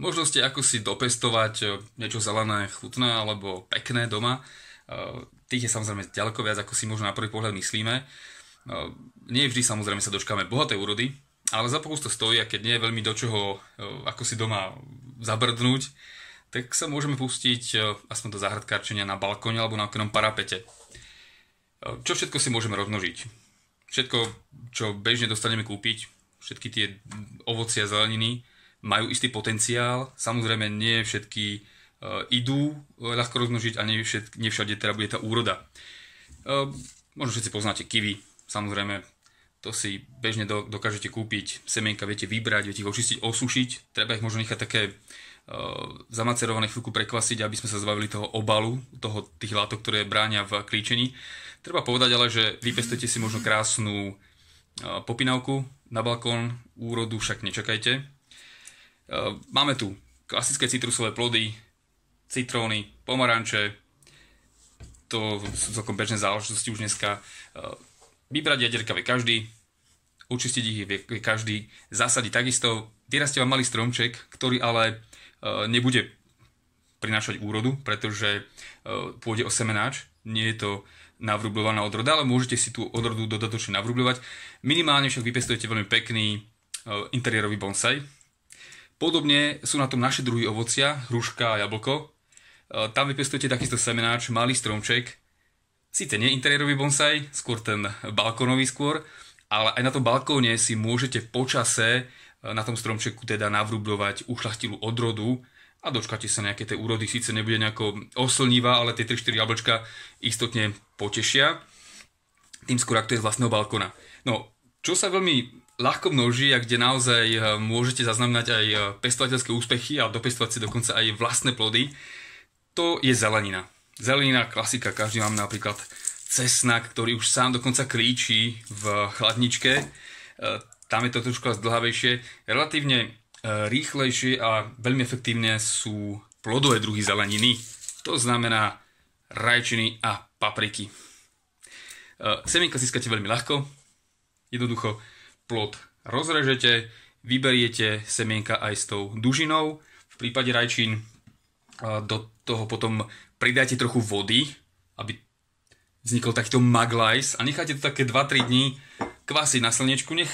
Možno ste ako si dopestovať e, niečo zelené, chutné alebo pekné doma. E, tých je samozrejme ďaleko viac, ako si možno na prvý pohľad myslíme. E, nie vždy samozrejme sa dočkáme bohatej úrody, ale za pokus to stojí a keď nie je veľmi do čoho ako si doma zabrdnúť, tak sa môžeme pustiť aspoň do zahradkárčenia na balkóne alebo na okrem parapete. Čo všetko si môžeme rozmnožiť? Všetko, čo bežne dostaneme kúpiť, všetky tie ovoci a zeleniny, majú istý potenciál. Samozrejme, nie všetky eh, idú eh, ľahko rozmnožiť a nie, všade teda bude tá úroda. Eh, možno všetci poznáte kiwi, samozrejme, to si bežne dokážete kúpiť, semienka viete vybrať, viete ich očistiť, osušiť, treba ich možno nechať také zamacerované chvíľku prekvasiť, aby sme sa zbavili toho obalu, toho, tých látok, ktoré bráňa v klíčení. Treba povedať ale, že vypestujete si možno krásnu popinavku na balkón, úrodu však nečakajte, Eh, máme tu klasické citrusové plody, citróny, pomaranče, to sú celkom bežné záležitosti už dneska. Eh, vybrať jaderka vie každý, učistiť ich vie každý, zasadiť takisto. Vyrastie vám malý stromček, ktorý ale eh, nebude prinášať úrodu, pretože pôjde o semenáč, nie je to navrubľovaná odroda, ale môžete si tú odrodu dodatočne navrubľovať. Minimálne však vypestujete veľmi pekný interiérový bonsaj, Podobne sú na tom naše druhy ovocia, hruška a jablko. E, tam vypestujete takýto semenáč, malý stromček. Sice nie interiérový bonsaj, skôr ten balkónový skôr, ale aj na tom balkóne si môžete v počase e, na tom stromčeku teda navrublovať ušlachtilú odrodu a dočkáte sa nejaké tej úrody, síce nebude nejako oslnivá, ale tie 3-4 jablčka istotne potešia, tým skôr ak to je z vlastného balkona. No, čo sa veľmi ľahko množí a kde naozaj eh, môžete zaznamenať aj eh, pestovateľské úspechy a dopestovať si dokonca aj vlastné plody, to je zelenina. Zelenina, klasika, každý mám napríklad cesnak, ktorý už sám dokonca klíči v chladničke. Eh, tam je to trošku zdlhavejšie. Relatívne rýchlejšie a veľmi efektívne sú plodové druhy zeleniny. To znamená rajčiny a papriky. Semienka získate veľmi ľahko, jednoducho plod rozrežete, vyberiete semienka aj s tou dužinou. V prípade rajčín do toho potom pridáte trochu vody, aby vznikol takýto maglajs a necháte to také 2-3 dní kvasiť na slnečku. Nech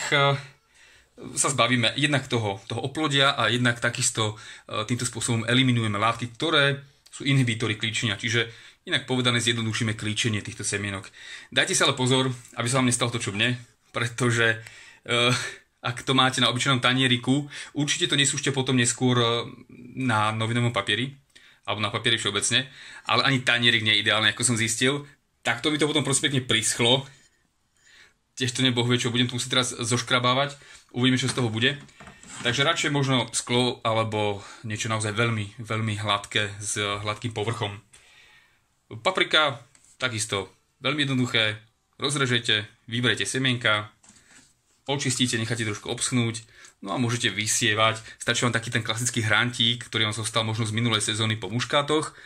sa zbavíme jednak toho, toho oplodia a jednak takisto týmto spôsobom eliminujeme látky, ktoré sú inhibítory klíčenia, čiže inak povedané zjednodušíme klíčenie týchto semienok. Dajte si ale pozor, aby sa vám nestalo to, čo mne, pretože Eh, ak to máte na obyčajnom tanieriku, určite to nesúšte potom neskôr eh, na novinovom papieri, alebo na papieri všeobecne, ale ani tanierik nie je ideálny, ako som zistil. Takto mi to potom proste pekne prischlo. Tiež to nebohu čo budem tu musieť teraz zoškrabávať. Uvidíme, čo z toho bude. Takže radšej možno sklo alebo niečo naozaj veľmi, veľmi hladké s hladkým povrchom. Paprika takisto veľmi jednoduché. Rozrežete, vyberete semienka, očistíte, necháte trošku obschnúť, no a môžete vysievať. Stačí vám taký ten klasický hrantík, ktorý vám zostal možno z minulej sezóny po muškátoch.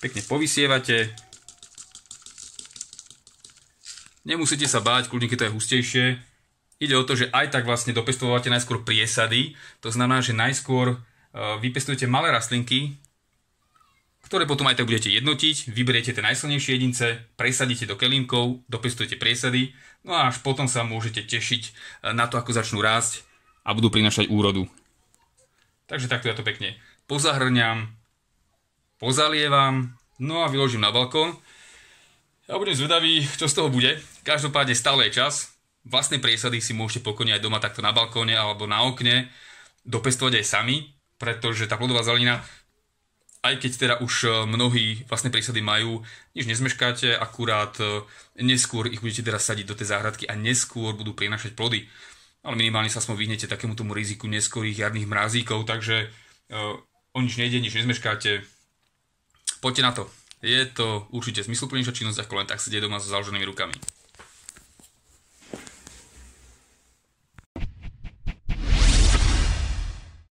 Pekne povysievate. Nemusíte sa báť, kľudne keď to je hustejšie. Ide o to, že aj tak vlastne dopestovávate najskôr priesady, to znamená, že najskôr eh, vypestujete malé rastlinky, ktoré potom aj tak budete jednotiť, vyberiete tie najsilnejšie jedince, presadíte do kelímkov, dopestujete priesady, no a až potom sa môžete tešiť e, na to, ako začnú rásť a budú prinašať úrodu. Takže takto ja to pekne pozahrňam, pozalievam, no a vyložím na balkón. Ja budem zvedavý, čo z toho bude. Každopádne stále je čas. Vlastné priesady si môžete pokojne aj doma takto na balkóne alebo na okne dopestovať aj sami, pretože tá plodová zelenina aj keď teda už e, mnohí vlastne prísady majú, nič nezmeškáte, akurát e, neskôr ich budete teraz sadiť do tej záhradky a neskôr budú prinašať plody. Ale minimálne sa aspoň vyhnete takému tomu riziku neskorých jarných mrazíkov, takže e, o nič nejde, nič nezmeškáte. Poďte na to. Je to určite zmysluplnejšia činnosť, ako len tak sedieť doma so založenými rukami.